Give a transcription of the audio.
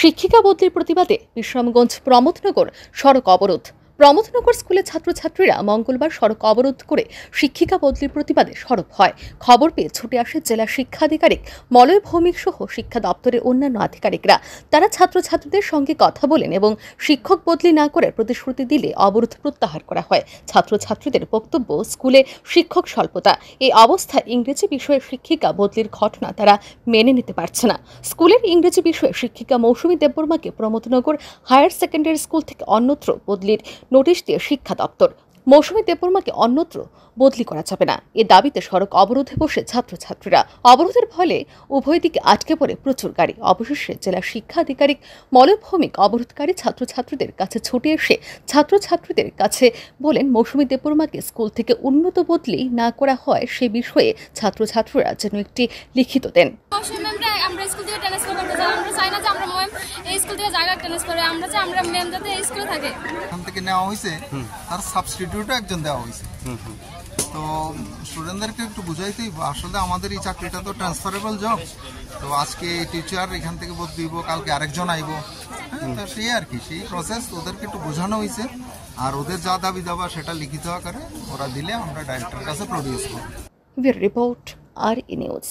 শিক্ষিকা বদলির প্রতিবাদে বিশ্রামগঞ্জ প্রমোদনগর সড়ক অবরোধ প্রমোদনগর স্কুলের ছাত্রছাত্রীরা মঙ্গলবার সড়ক অবরোধ করে শিক্ষিকা বদলির প্রতিবাদে সরব হয় খবর পেয়ে ছুটে আসে জেলা শিক্ষাধিকারিক মলয় ভৌমিক সহ শিক্ষা দপ্তরের অন্যান্য আধিকারিকরা তারা ছাত্রছাত্রীদের সঙ্গে কথা বলেন এবং শিক্ষক বদলি না করে প্রতিশ্রুতি দিলে অবরোধ প্রত্যাহার করা হয় ছাত্রছাত্রীদের বক্তব্য স্কুলে শিক্ষক স্বল্পতা এই অবস্থায় ইংরেজি বিষয়ে শিক্ষিকা বদলির ঘটনা তারা মেনে নিতে পারছে না স্কুলের ইংরেজি বিষয়ে শিক্ষিকা মৌসুমী দেববর্মাকে প্রমোদনগর হায়ার সেকেন্ডারি স্কুল থেকে অন্যত্র বদলির নোটিশ দিয়ে শিক্ষা দপ্তর মৌসুমী দেবর্মাকে অন্যত্র বদলি করা যাবে না এ দাবিতে সড়ক অবরোধে বসে ছাত্রছাত্রীরা অবরোধের ফলে উভয় দিকে আটকে পড়ে প্রচুর গাড়ি অবশেষে জেলা শিক্ষা আধিকারিক মলভৌমিক অবরোধকারী ছাত্রছাত্রীদের কাছে ছুটে এসে ছাত্রছাত্রীদের কাছে বলেন মৌসুমী দেবর্মাকে স্কুল থেকে উন্নত বদলি না করা হয় সে বিষয়ে ছাত্রছাত্ররা যেন একটি লিখিত দেন আমরা স্কুল থেকে ট্রান্সফার করতে চাই আমরা চাই না যে আমরা ম্যাম এই স্কুল থেকে জায়গা ট্রান্সফার করে আমরা চাই আমরা ম্যাম যাতে এই স্কুলে থাকে এখান থেকে নেওয়া হয়েছে তার সাবস্টিটিউটও একজন দেওয়া হয়েছে তো স্টুডেন্টদেরকে একটু বুঝাইতে আসলে আমাদের এই চাকরিটা তো ট্রান্সফারেবল জব তো আজকে টিচার এখান থেকে বোধ দিব কালকে আরেকজন আইব হ্যাঁ, সেই আর কি সেই প্রসেস ওদেরকে একটু বোঝানো হয়েছে আর ওদের যা দাবি দাবা সেটা লিখিত আকারে ওরা দিলে আমরা ডাইরেক্টরের কাছে প্রডিউস করব রিপোর্ট আর নিউজ